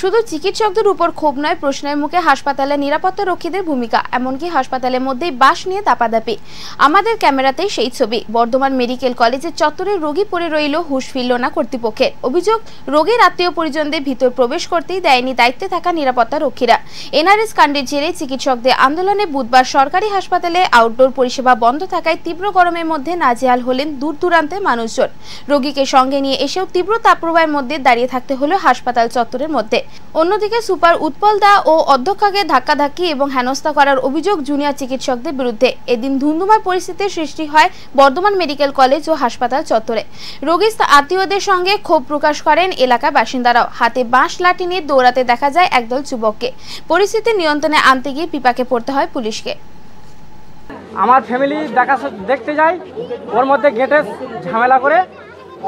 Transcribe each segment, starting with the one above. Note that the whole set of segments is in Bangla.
শুধু চিকিৎসকদের উপর ক্ষোভ নয় প্রশ্নের মুখে হাসপাতালে নিরাপত্তা রক্ষীদের ভূমিকা এমনকি হাসপাতালের মধ্যেই বাস নিয়ে দাপাদাপি আমাদের ক্যামেরাতেই সেই ছবি বর্ধমান মেডিকেল কলেজে চত্বরে রোগী পড়ে রইল হুশ ফিরল না কর্তৃপক্ষের অভিযোগ রোগীর আত্মীয় পরিজনদের ভিতর প্রবেশ করতেই দেয়নি দায়িত্বে থাকা নিরাপত্তা রক্ষীরা এনআরএস কাণ্ডের জেরে চিকিৎসকদের আন্দোলনে বুধবার সরকারি হাসপাতালে আউটডোর পরিষেবা বন্ধ থাকায় তীব্র গরমের মধ্যে নাজেহাল হলেন দূর দূরান্তের মানুষজন রোগীকে সঙ্গে নিয়ে এসেও তীব্র তাপ্রবাহের মধ্যে দাঁড়িয়ে থাকতে হলো হাসপাতাল চত্বরের মধ্যে অন্যদিকে সুপার উৎপল দা ও অধ্যক্ষকে ধাক্কাধাক্কি এবং হেনস্থা করার অভিযোগ জুনিয়র চিকিৎসকদের বিরুদ্ধে এদিন ধুন্ধুমার পরিস্থিতির সৃষ্টি হয় বর্ধমান মেডিকেল কলেজ ও হাসপাতাল চত্বরে রোগীর আত্মীয়দের সঙ্গে ক্ষোভ প্রকাশ করেন এলাকা বাসিন্দারাও হাতে বাঁশ লাঠি নিয়ে দৌড়াতে দেখা যায় একদল যুবককে পরিস্থিতি নিয়ন্ত্রণে আনতে গিয়ে পিপাকে পড়তে হয় পুলিশকে আমার ফ্যামিলি দেখা দেখতে যাই ওর মধ্যে গেটে ঝামেলা করে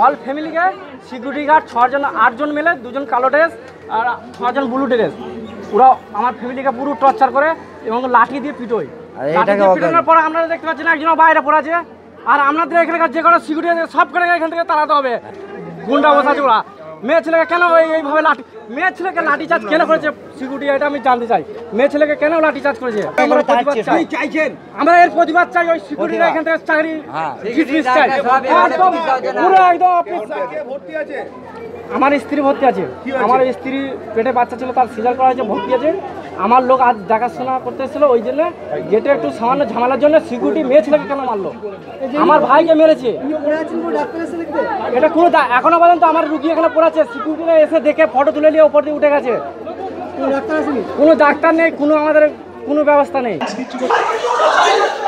অল ফ্যামিলিকে সিকিউরিটি গার্ড ছজন আটজন মিলে দুজন কালো ড্রেস আর ছজন ব্লু ড্রেস ওরা আমার ফ্যামিলিকে পুরো টর্চার করে এবং লাঠি দিয়ে পিটোয় লাঠি দিয়ে পিটোনোর পর আমরা দেখতে পাচ্ছি না একজন বাইরে পড়ে আছে আর আপনাদের এখানকার যে কোনো সিকিউরিটি আছে সব করে এখান থেকে তাড়াতে হবে গুন্ডা বসা আছে ওরা মেয়ে ছেলেকে কেন এইভাবে লাঠি মেয়ে ছেলেকে লাঠি চার্জ কেন করেছে সিকিউরিটি এটা আমি জানতে চাই মেয়ে ছেলেকে কেন লাঠি চার্জ করেছে আমরা এর প্রতিবাদ চাই ওই সিকিউরিটি এখান থেকে চাকরি হ্যাঁ। পুরো একদম আমার স্ত্রী ভর্তি আছে আমার স্ত্রী পেটে বাচ্চা ছিল তার সিজার করা হয়েছে ভর্তি আছে আমার লোক আজ দেখাশোনা করতে ওই জন্য গেটে একটু সামান্য ঝামেলার জন্য সিকিউরিটি মেয়ে ছেলেকে কেন মারলো আমার ভাইকে মেরেছে এটা কোনো এখনো পর্যন্ত আমার রুগী এখানে পড়াচ্ছে সিকিউরিটি এসে দেখে ফটো তুলে নিয়ে ওপর দিয়ে উঠে গেছে কোনো ডাক্তার নেই কোনো আমাদের কোনো ব্যবস্থা নেই